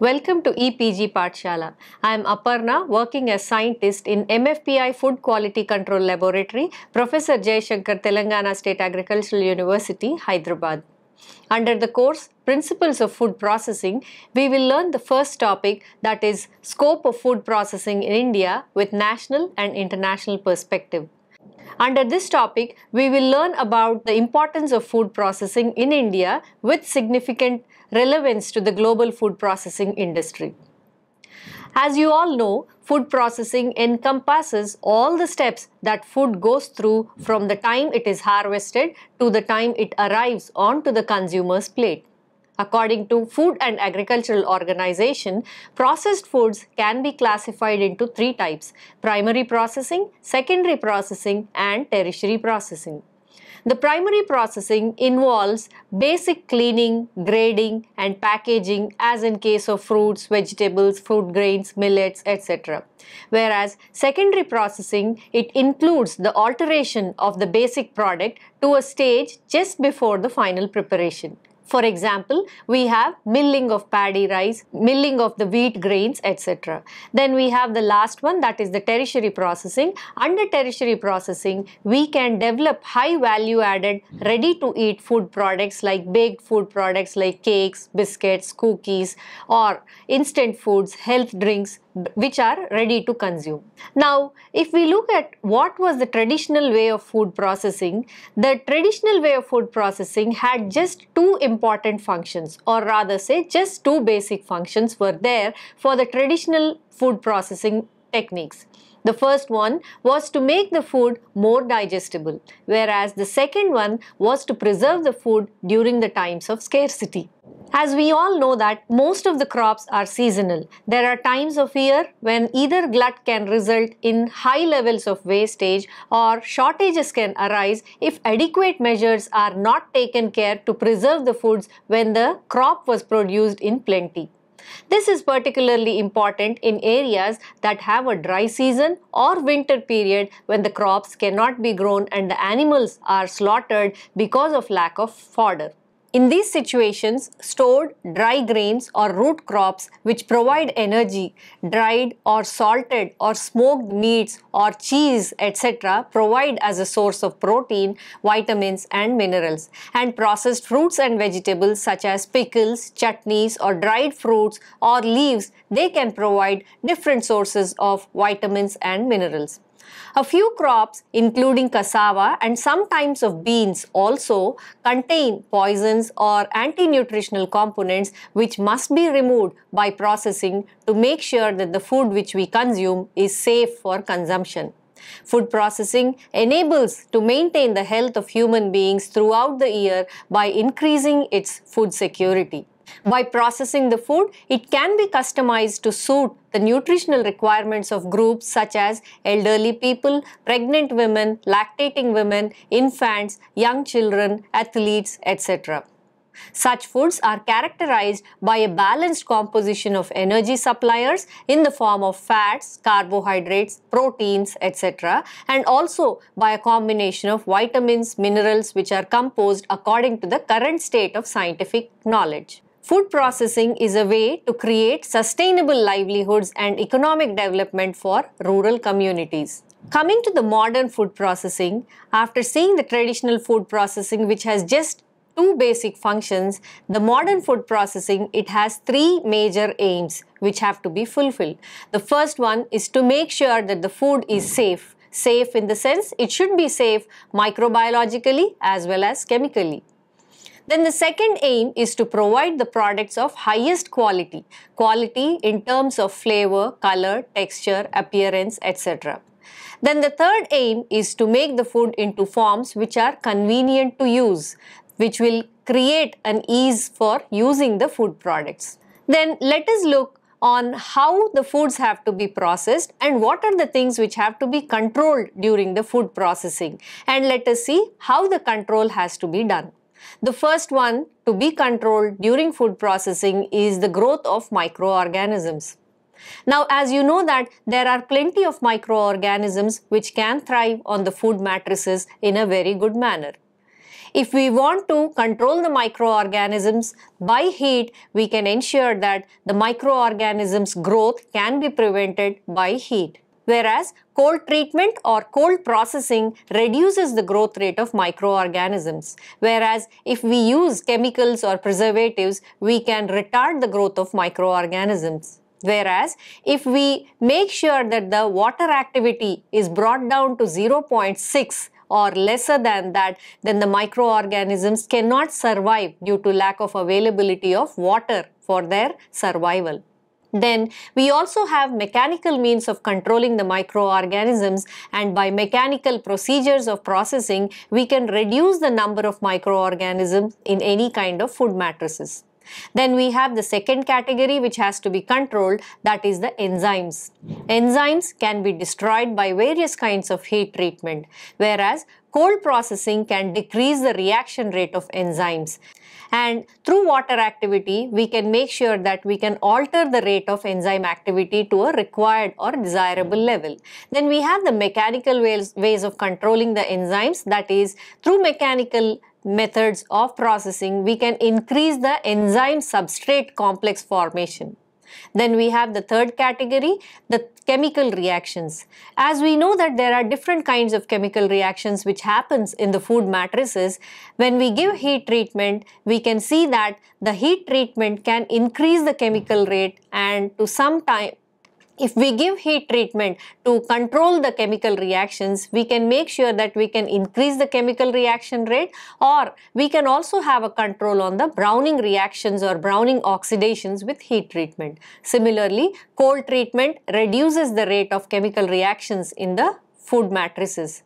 Welcome to EPG Shala. I am Aparna, working as scientist in MFPI Food Quality Control Laboratory, Professor Jay Shankar, Telangana State Agricultural University, Hyderabad. Under the course Principles of Food Processing, we will learn the first topic that is Scope of Food Processing in India with national and international perspective. Under this topic, we will learn about the importance of food processing in India with significant relevance to the global food processing industry. As you all know, food processing encompasses all the steps that food goes through from the time it is harvested to the time it arrives onto the consumer's plate. According to Food and Agricultural Organization, processed foods can be classified into three types, primary processing, secondary processing and tertiary processing. The primary processing involves basic cleaning, grading and packaging as in case of fruits, vegetables, fruit grains, millets, etc. Whereas secondary processing, it includes the alteration of the basic product to a stage just before the final preparation. For example, we have milling of paddy rice, milling of the wheat grains, etc. Then we have the last one that is the tertiary processing. Under tertiary processing, we can develop high value added ready to eat food products like baked food products like cakes, biscuits, cookies or instant foods, health drinks, which are ready to consume. Now, if we look at what was the traditional way of food processing, the traditional way of food processing had just two important functions or rather say just two basic functions were there for the traditional food processing techniques. The first one was to make the food more digestible, whereas the second one was to preserve the food during the times of scarcity. As we all know that most of the crops are seasonal. There are times of year when either glut can result in high levels of wastage or shortages can arise if adequate measures are not taken care to preserve the foods when the crop was produced in plenty. This is particularly important in areas that have a dry season or winter period when the crops cannot be grown and the animals are slaughtered because of lack of fodder. In these situations, stored dry grains or root crops which provide energy, dried or salted or smoked meats or cheese, etc. provide as a source of protein, vitamins and minerals. And processed fruits and vegetables such as pickles, chutneys or dried fruits or leaves, they can provide different sources of vitamins and minerals. A few crops, including cassava and some types of beans, also contain poisons or anti-nutritional components which must be removed by processing to make sure that the food which we consume is safe for consumption. Food processing enables to maintain the health of human beings throughout the year by increasing its food security. By processing the food, it can be customized to suit the nutritional requirements of groups such as elderly people, pregnant women, lactating women, infants, young children, athletes, etc. Such foods are characterized by a balanced composition of energy suppliers in the form of fats, carbohydrates, proteins, etc. and also by a combination of vitamins, minerals which are composed according to the current state of scientific knowledge. Food processing is a way to create sustainable livelihoods and economic development for rural communities. Coming to the modern food processing, after seeing the traditional food processing which has just two basic functions, the modern food processing, it has three major aims which have to be fulfilled. The first one is to make sure that the food is safe. Safe in the sense it should be safe microbiologically as well as chemically. Then the second aim is to provide the products of highest quality, quality in terms of flavor, color, texture, appearance, etc. Then the third aim is to make the food into forms which are convenient to use, which will create an ease for using the food products. Then let us look on how the foods have to be processed and what are the things which have to be controlled during the food processing. And let us see how the control has to be done. The first one to be controlled during food processing is the growth of microorganisms. Now, as you know that there are plenty of microorganisms which can thrive on the food matrices in a very good manner. If we want to control the microorganisms by heat, we can ensure that the microorganisms growth can be prevented by heat whereas cold treatment or cold processing reduces the growth rate of microorganisms. Whereas if we use chemicals or preservatives, we can retard the growth of microorganisms. Whereas, if we make sure that the water activity is brought down to 0.6 or lesser than that, then the microorganisms cannot survive due to lack of availability of water for their survival. Then we also have mechanical means of controlling the microorganisms and by mechanical procedures of processing, we can reduce the number of microorganisms in any kind of food matrices. Then we have the second category which has to be controlled that is the enzymes. Enzymes can be destroyed by various kinds of heat treatment whereas cold processing can decrease the reaction rate of enzymes. And through water activity, we can make sure that we can alter the rate of enzyme activity to a required or desirable hmm. level. Then we have the mechanical ways, ways of controlling the enzymes, that is through mechanical methods of processing, we can increase the enzyme substrate complex formation. Then we have the third category, the chemical reactions. As we know that there are different kinds of chemical reactions which happens in the food matrices, when we give heat treatment, we can see that the heat treatment can increase the chemical rate and to some time if we give heat treatment to control the chemical reactions, we can make sure that we can increase the chemical reaction rate or we can also have a control on the Browning reactions or Browning oxidations with heat treatment. Similarly, cold treatment reduces the rate of chemical reactions in the food matrices.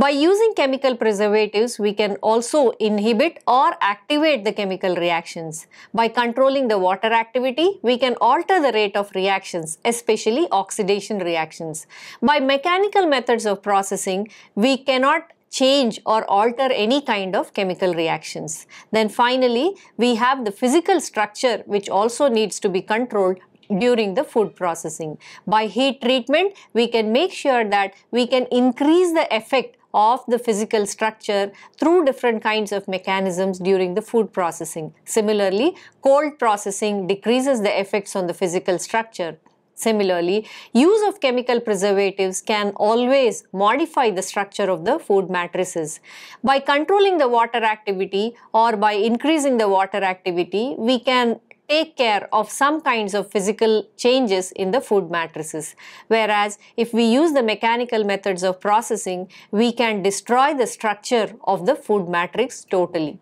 By using chemical preservatives, we can also inhibit or activate the chemical reactions. By controlling the water activity, we can alter the rate of reactions, especially oxidation reactions. By mechanical methods of processing, we cannot change or alter any kind of chemical reactions. Then finally, we have the physical structure which also needs to be controlled during the food processing. By heat treatment, we can make sure that we can increase the effect of the physical structure through different kinds of mechanisms during the food processing. Similarly, cold processing decreases the effects on the physical structure. Similarly, use of chemical preservatives can always modify the structure of the food matrices. By controlling the water activity or by increasing the water activity, we can take care of some kinds of physical changes in the food matrices. Whereas if we use the mechanical methods of processing, we can destroy the structure of the food matrix totally.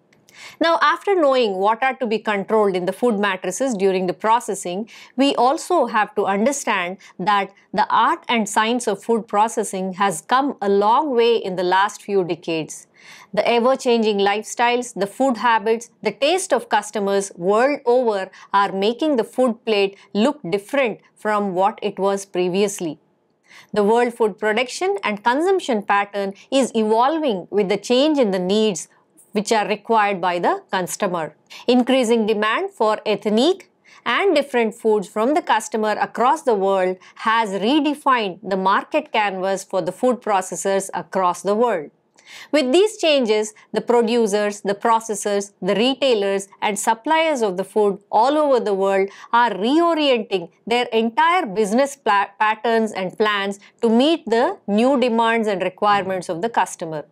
Now, after knowing what are to be controlled in the food matrices during the processing, we also have to understand that the art and science of food processing has come a long way in the last few decades. The ever changing lifestyles, the food habits, the taste of customers world over are making the food plate look different from what it was previously. The world food production and consumption pattern is evolving with the change in the needs which are required by the customer. Increasing demand for ethnic and different foods from the customer across the world has redefined the market canvas for the food processors across the world. With these changes, the producers, the processors, the retailers and suppliers of the food all over the world are reorienting their entire business patterns and plans to meet the new demands and requirements of the customer.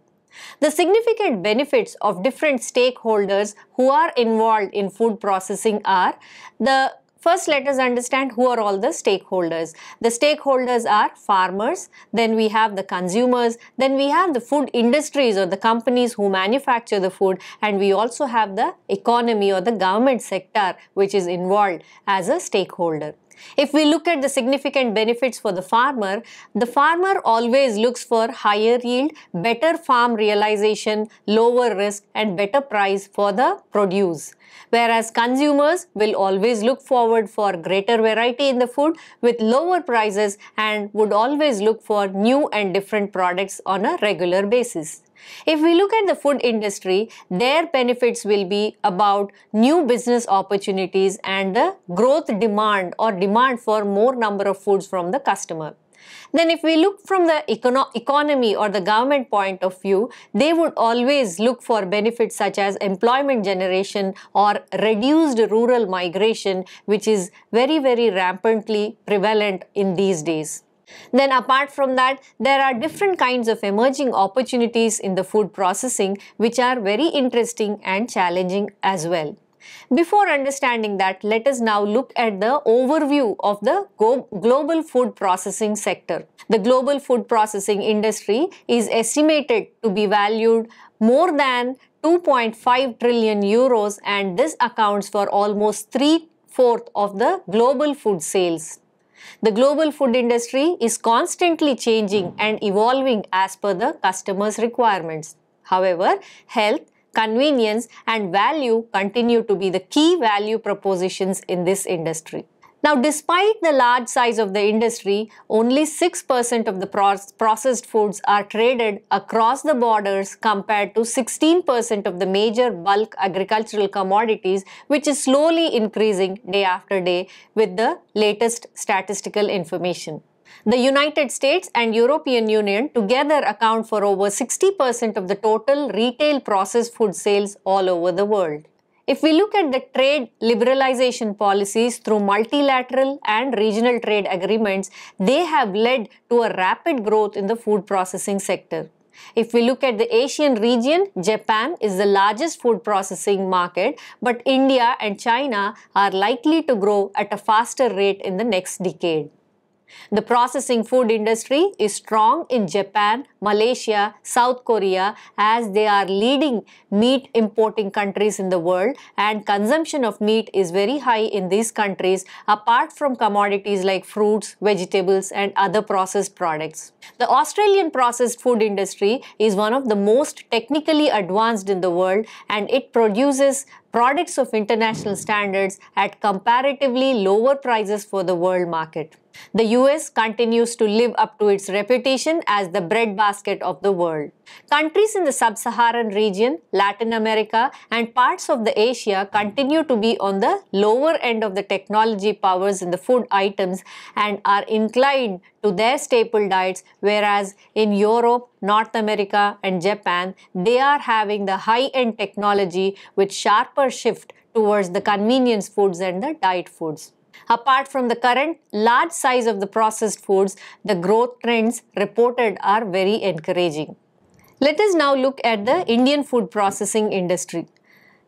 The significant benefits of different stakeholders who are involved in food processing are the First, let us understand who are all the stakeholders. The stakeholders are farmers, then we have the consumers, then we have the food industries or the companies who manufacture the food and we also have the economy or the government sector which is involved as a stakeholder. If we look at the significant benefits for the farmer, the farmer always looks for higher yield, better farm realization, lower risk and better price for the produce. Whereas consumers will always look forward for greater variety in the food with lower prices and would always look for new and different products on a regular basis. If we look at the food industry, their benefits will be about new business opportunities and the growth demand or demand for more number of foods from the customer. Then if we look from the econo economy or the government point of view, they would always look for benefits such as employment generation or reduced rural migration, which is very, very rampantly prevalent in these days. Then apart from that, there are different kinds of emerging opportunities in the food processing which are very interesting and challenging as well. Before understanding that, let us now look at the overview of the global food processing sector. The global food processing industry is estimated to be valued more than 2.5 trillion euros and this accounts for almost 3 fourth of the global food sales. The global food industry is constantly changing and evolving as per the customer's requirements. However, health, convenience and value continue to be the key value propositions in this industry. Now, despite the large size of the industry, only 6% of the processed foods are traded across the borders compared to 16% of the major bulk agricultural commodities, which is slowly increasing day after day with the latest statistical information. The United States and European Union together account for over 60% of the total retail processed food sales all over the world. If we look at the trade liberalization policies through multilateral and regional trade agreements, they have led to a rapid growth in the food processing sector. If we look at the Asian region, Japan is the largest food processing market, but India and China are likely to grow at a faster rate in the next decade. The processing food industry is strong in Japan, Malaysia, South Korea as they are leading meat importing countries in the world and consumption of meat is very high in these countries apart from commodities like fruits, vegetables and other processed products. The Australian processed food industry is one of the most technically advanced in the world and it produces products of international standards at comparatively lower prices for the world market. The US continues to live up to its reputation as the breadbasket of the world. Countries in the sub-Saharan region, Latin America and parts of the Asia continue to be on the lower end of the technology powers in the food items and are inclined to their staple diets whereas in Europe, North America and Japan, they are having the high-end technology with sharper shift towards the convenience foods and the diet foods. Apart from the current large size of the processed foods, the growth trends reported are very encouraging. Let us now look at the Indian food processing industry.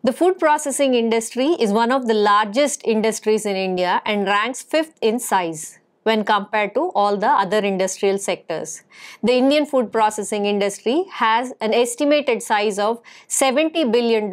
The food processing industry is one of the largest industries in India and ranks fifth in size when compared to all the other industrial sectors. The Indian food processing industry has an estimated size of $70 billion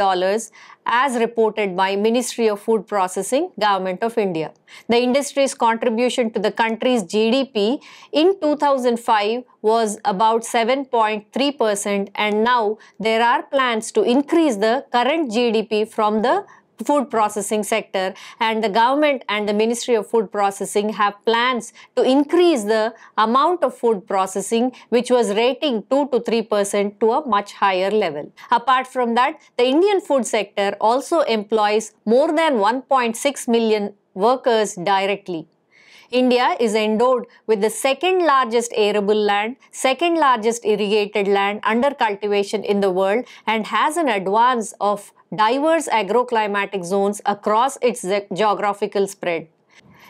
as reported by Ministry of Food Processing, Government of India. The industry's contribution to the country's GDP in 2005 was about 7.3% and now there are plans to increase the current GDP from the food processing sector and the government and the Ministry of Food Processing have plans to increase the amount of food processing which was rating 2 to 3 percent to a much higher level. Apart from that, the Indian food sector also employs more than 1.6 million workers directly. India is endowed with the second largest arable land, second largest irrigated land under cultivation in the world and has an advance of diverse agroclimatic zones across its geographical spread.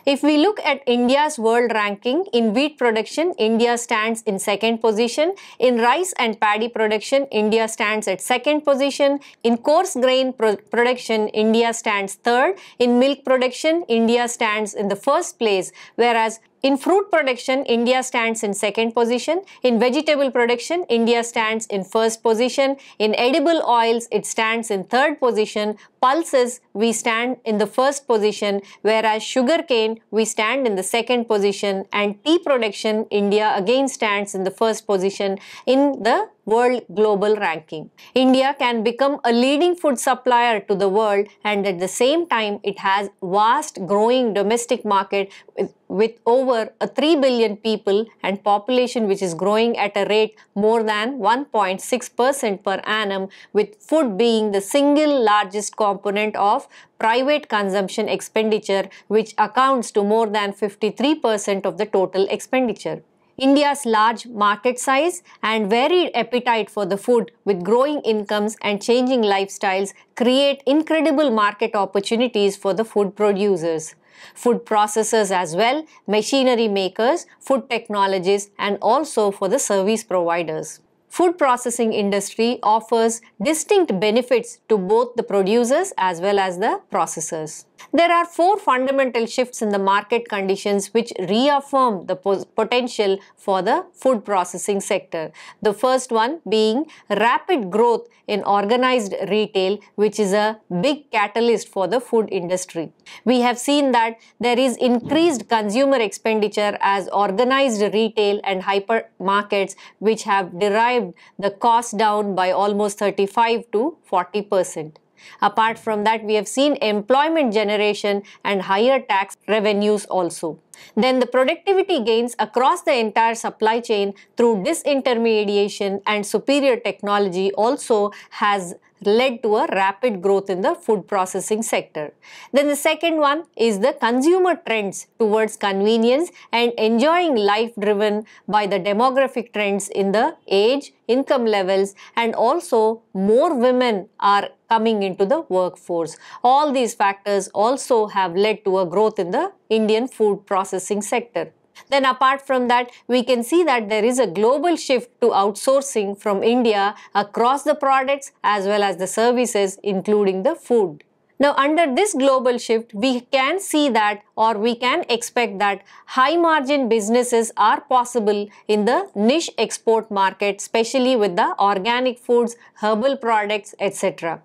If we look at India's world ranking in wheat production, India stands in second position. In rice and paddy production, India stands at second position. In coarse grain pro production, India stands third. In milk production, India stands in the first place, whereas in fruit production, India stands in second position. In vegetable production, India stands in first position. In edible oils, it stands in third position. Pulses, we stand in the first position, whereas sugarcane, we stand in the second position. And tea production, India again stands in the first position in the world global ranking. India can become a leading food supplier to the world and at the same time it has vast growing domestic market with, with over 3 billion people and population which is growing at a rate more than 1.6% per annum with food being the single largest component of private consumption expenditure which accounts to more than 53% of the total expenditure. India's large market size and varied appetite for the food with growing incomes and changing lifestyles create incredible market opportunities for the food producers. Food processors as well, machinery makers, food technologists and also for the service providers food processing industry offers distinct benefits to both the producers as well as the processors. There are four fundamental shifts in the market conditions which reaffirm the potential for the food processing sector. The first one being rapid growth in organized retail which is a big catalyst for the food industry. We have seen that there is increased consumer expenditure as organized retail and hypermarkets which have derived the cost down by almost 35 to 40 percent. Apart from that, we have seen employment generation and higher tax revenues also. Then the productivity gains across the entire supply chain through disintermediation and superior technology also has led to a rapid growth in the food processing sector. Then the second one is the consumer trends towards convenience and enjoying life driven by the demographic trends in the age, income levels and also more women are coming into the workforce. All these factors also have led to a growth in the Indian food processing sector. Then apart from that, we can see that there is a global shift to outsourcing from India across the products as well as the services including the food. Now under this global shift, we can see that or we can expect that high margin businesses are possible in the niche export market, especially with the organic foods, herbal products, etc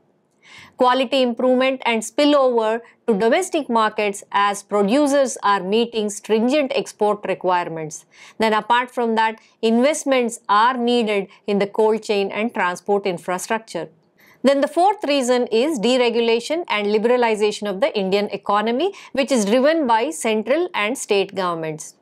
quality improvement and spillover to domestic markets as producers are meeting stringent export requirements. Then apart from that, investments are needed in the cold chain and transport infrastructure. Then the fourth reason is deregulation and liberalization of the Indian economy, which is driven by central and state governments.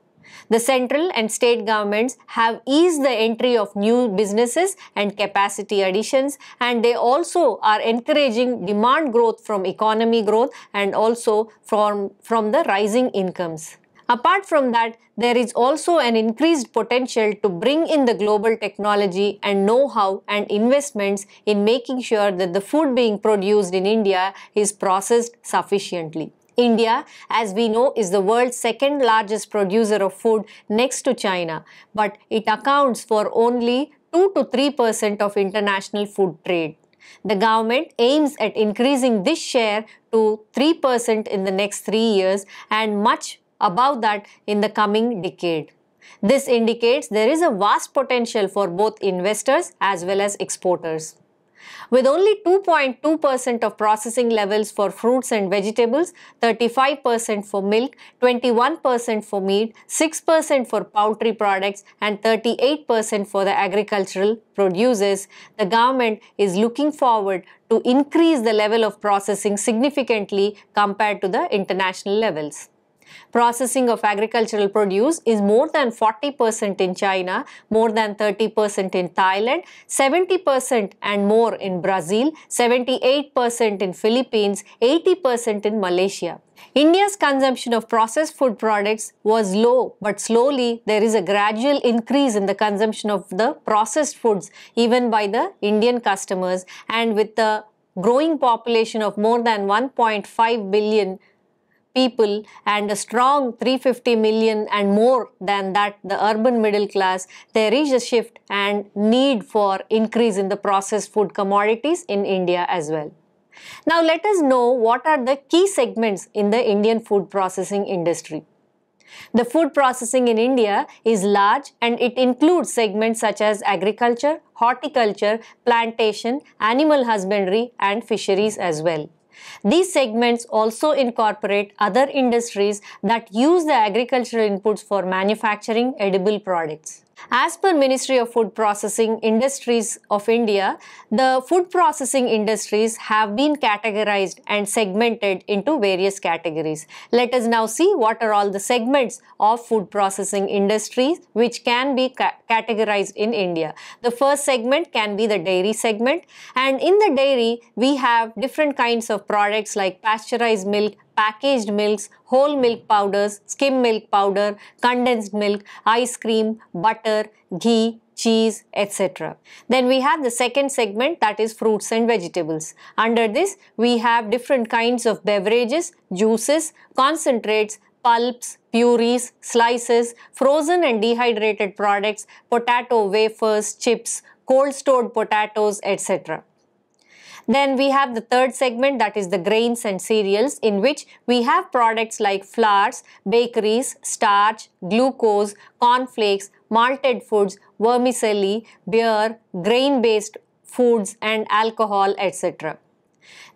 The central and state governments have eased the entry of new businesses and capacity additions and they also are encouraging demand growth from economy growth and also from, from the rising incomes. Apart from that, there is also an increased potential to bring in the global technology and know-how and investments in making sure that the food being produced in India is processed sufficiently. India, as we know, is the world's second largest producer of food next to China, but it accounts for only 2 to 3% of international food trade. The government aims at increasing this share to 3% in the next three years and much above that in the coming decade. This indicates there is a vast potential for both investors as well as exporters. With only 2.2% of processing levels for fruits and vegetables, 35% for milk, 21% for meat, 6% for poultry products and 38% for the agricultural produces, the government is looking forward to increase the level of processing significantly compared to the international levels. Processing of agricultural produce is more than 40% in China, more than 30% in Thailand, 70% and more in Brazil, 78% in Philippines, 80% in Malaysia. India's consumption of processed food products was low, but slowly there is a gradual increase in the consumption of the processed foods even by the Indian customers and with the growing population of more than 1.5 billion people and a strong 350 million and more than that the urban middle class, there is a shift and need for increase in the processed food commodities in India as well. Now let us know what are the key segments in the Indian food processing industry. The food processing in India is large and it includes segments such as agriculture, horticulture, plantation, animal husbandry and fisheries as well. These segments also incorporate other industries that use the agricultural inputs for manufacturing edible products. As per Ministry of Food Processing Industries of India, the food processing industries have been categorized and segmented into various categories. Let us now see what are all the segments of food processing industries which can be ca categorized in India. The first segment can be the dairy segment and in the dairy we have different kinds of products like pasteurized milk, packaged milks, whole milk powders, skim milk powder, condensed milk, ice cream, butter, ghee, cheese, etc. Then we have the second segment that is fruits and vegetables. Under this, we have different kinds of beverages, juices, concentrates, pulps, purees, slices, frozen and dehydrated products, potato wafers, chips, cold stored potatoes, etc. Then we have the third segment that is the grains and cereals in which we have products like flours, bakeries, starch, glucose, cornflakes, malted foods, vermicelli, beer, grain-based foods and alcohol etc.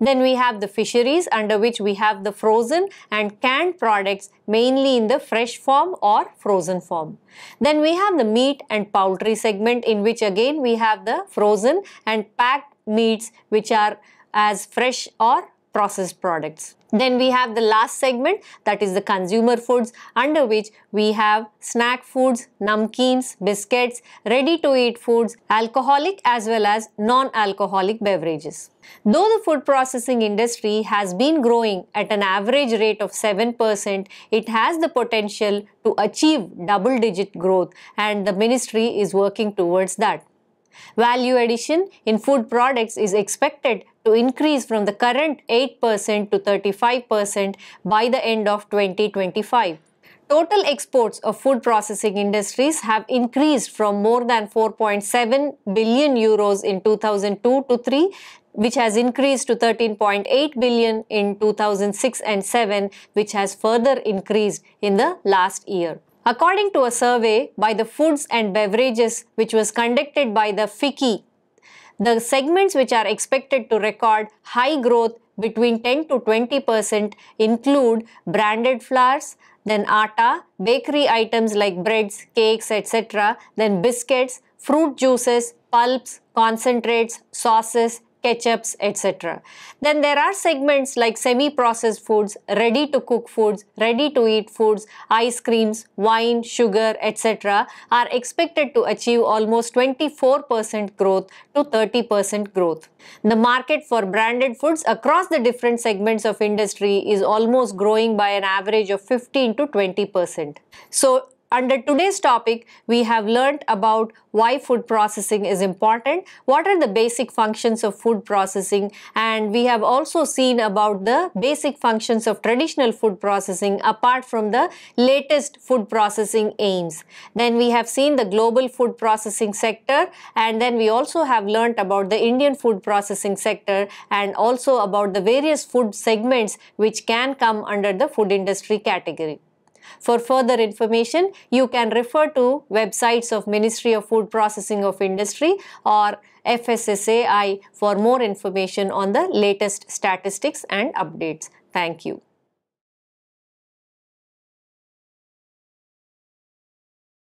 Then we have the fisheries under which we have the frozen and canned products mainly in the fresh form or frozen form. Then we have the meat and poultry segment in which again we have the frozen and packed meats which are as fresh or processed products. Then we have the last segment that is the consumer foods under which we have snack foods, namkeens, biscuits, ready to eat foods, alcoholic as well as non-alcoholic beverages. Though the food processing industry has been growing at an average rate of 7%, it has the potential to achieve double digit growth and the ministry is working towards that. Value addition in food products is expected to increase from the current 8% to 35% by the end of 2025. Total exports of food processing industries have increased from more than 4.7 billion euros in 2002 to 3 which has increased to 13.8 billion in 2006 and 7 which has further increased in the last year. According to a survey by the Foods and Beverages which was conducted by the FICCI, the segments which are expected to record high growth between 10 to 20% include branded flours, then atta, bakery items like breads, cakes, etc., then biscuits, fruit juices, pulps, concentrates, sauces, ketchups, etc. Then there are segments like semi-processed foods, ready-to-cook foods, ready-to-eat foods, ice creams, wine, sugar, etc. are expected to achieve almost 24% growth to 30% growth. The market for branded foods across the different segments of industry is almost growing by an average of 15 to 20%. So under today's topic, we have learned about why food processing is important, what are the basic functions of food processing, and we have also seen about the basic functions of traditional food processing apart from the latest food processing aims. Then we have seen the global food processing sector, and then we also have learned about the Indian food processing sector and also about the various food segments which can come under the food industry category. For further information, you can refer to websites of Ministry of Food Processing of Industry or FSSAI for more information on the latest statistics and updates. Thank you.